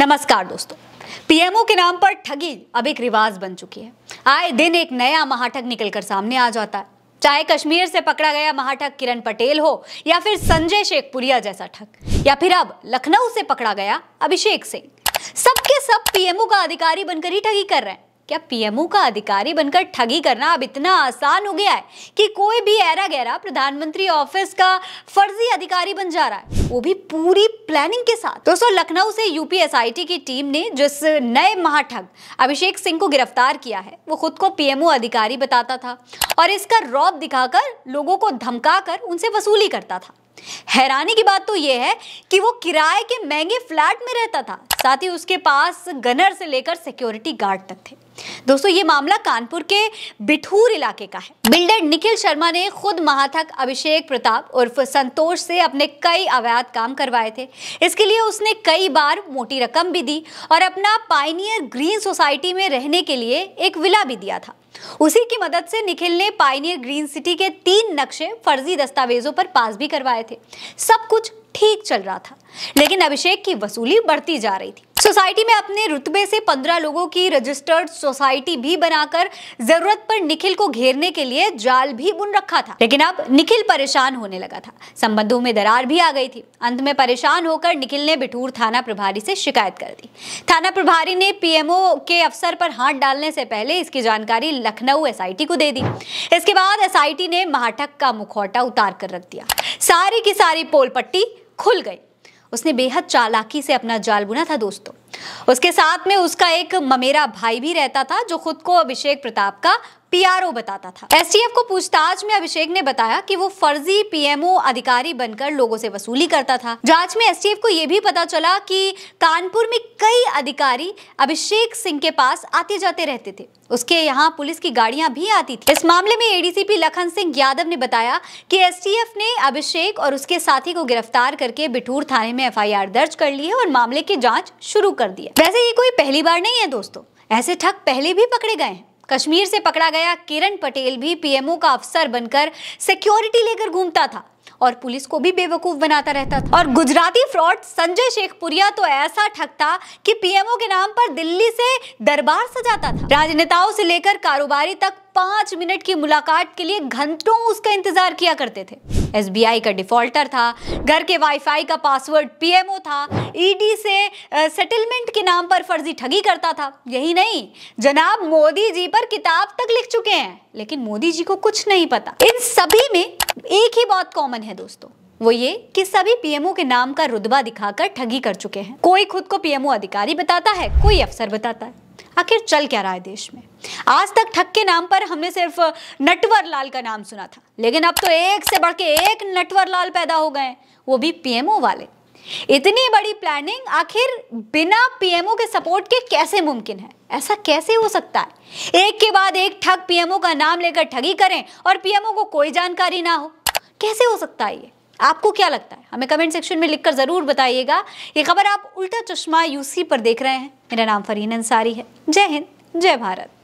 नमस्कार दोस्तों पीएमओ के नाम पर ठगी अब एक रिवाज बन चुकी है आए दिन एक नया महाठग निकलकर सामने आ जाता है चाहे कश्मीर से पकड़ा गया महाठग किरण पटेल हो या फिर संजय शेखपुरिया जैसा ठग या फिर अब लखनऊ से पकड़ा गया अभिषेक सिंह सबके सब पीएमओ का अधिकारी बनकर ही ठगी कर रहे हैं क्या पीएमओ का अधिकारी बनकर ठगी करना अब इतना आसान हो गया है कि कोई भी ऐरा गहरा प्रधानमंत्री ऑफिस का फर्जी अधिकारी बन जा रहा है वो भी पूरी प्लानिंग के साथ दोस्तों लखनऊ से यूपीएसआईटी की टीम ने जिस नए महाठग अभिषेक सिंह को गिरफ्तार किया है वो खुद को पीएमओ अधिकारी बताता था और इसका रौब दिखाकर लोगों को धमका उनसे वसूली करता था हैरानी की बात तो यह है कि वो किराए के महंगे फ्लैट में रहता था साथ ही उसके पास गनर से लेकर सिक्योरिटी गार्ड तक थे दोस्तों ये मामला कानपुर के बिठूर इलाके का है बिल्डर निखिल शर्मा ने खुद महाथक अभिषेक प्रताप उर्फ संतोष से अपने कई अवैध काम करवाए थे इसके लिए उसने कई बार मोटी रकम भी दी और अपना पाइनियर ग्रीन सोसाइटी में रहने के लिए एक विला भी दिया था उसी की मदद से निखिल ने पाइनियर ग्रीन सिटी के तीन नक्शे फर्जी दस्तावेजों पर पास भी करवाए थे सब कुछ ठीक चल रहा था लेकिन अभिषेक की वसूली बढ़ती जा रही थी सोसाइटी में अपने रुतबे से पंद्रह लोगों की रजिस्टर्ड सोसाइटी भी बनाकर जरूरत पर निखिल को घेरने के लिए जाल भी बुन रखा था लेकिन अब निखिल परेशान होने लगा था संबंधों में दरार भी आ गई थी अंत में परेशान होकर निखिल ने बिठूर थाना प्रभारी से शिकायत कर दी थाना प्रभारी ने पीएमओ के अफसर पर हाथ डालने से पहले इसकी जानकारी लखनऊ एस को दे दी इसके बाद एस ने महाठक का मुखौटा उतार कर रख दिया सारी की सारी पोल पट्टी खुल गई उसने बेहद चालाकी से अपना जाल बुना था दोस्तों उसके साथ में उसका एक ममेरा भाई भी रहता था जो खुद को अभिषेक प्रताप का पीआरओ बताता था एसटीएफ को पूछताछ में अभिषेक ने बताया कि वो फर्जी पीएमओ अधिकारी बनकर लोगों से वसूली करता था जांच में एसटीएफ को यह भी पता चला कि कानपुर में कई अधिकारी अभिषेक सिंह के पास आते जाते रहते थे उसके यहाँ पुलिस की गाड़ियां भी आती थी इस मामले में एडीसीपी लखन सिंह यादव ने बताया कि एसटीएफ ने अभिषेक और उसके साथी को गिरफ्तार करके बिठूर थाने में एफआईआर दर्ज कर ली है और मामले की जांच शुरू कर दी है वैसे ये कोई पहली बार नहीं है दोस्तों ऐसे ठग पहले भी पकड़े गए हैं कश्मीर से पकड़ा गया किरण पटेल भी पीएमओ का अफसर बनकर सिक्योरिटी लेकर घूमता था और पुलिस को भी बेवकूफ बनाता रहता था और गुजराती फ्रॉड संजय शेखपुरिया तो ऐसा ठग था कि पीएमओ के नाम पर दिल्ली से दरबार सजाता था राजनेताओं से लेकर कारोबारी तक पांच मिनट की मुलाकात के लिए घंटों उसका इंतजार किया करते थे एसबीआई का डिफॉल्टर था घर के वाईफाई का पासवर्ड पीएमओ था ईडी से सेटलमेंट के नाम पर फर्जी ठगी करता था यही नहीं जनाब मोदी जी पर किताब तक लिख चुके हैं लेकिन मोदी जी को कुछ नहीं पता इन सभी में एक ही बात कॉमन है दोस्तों वो ये कि सभी पीएमओ के नाम का रुतबा दिखाकर ठगी कर चुके हैं कोई खुद को पीएमओ अधिकारी बताता है कोई अफसर बताता है आखिर चल क्या रहा है देश में आज तक ठग के नाम पर हमने सिर्फ नटवर लाल का नाम सुना था लेकिन अब तो एक से बढ़ के एक नटवर लाल पैदा हो गए वो भी पीएमओ वाले इतनी बड़ी प्लानिंग आखिर बिना पीएमओ के सपोर्ट के कैसे मुमकिन है ऐसा कैसे हो सकता है एक के बाद एक ठग पीएमओ का नाम लेकर ठगी करें और पीएमओ को कोई जानकारी ना हो कैसे हो सकता है ये आपको क्या लगता है हमें कमेंट सेक्शन में लिखकर ज़रूर बताइएगा ये खबर आप उल्टा चश्मा यूसी पर देख रहे हैं मेरा नाम फरीन अंसारी है जय हिंद जय भारत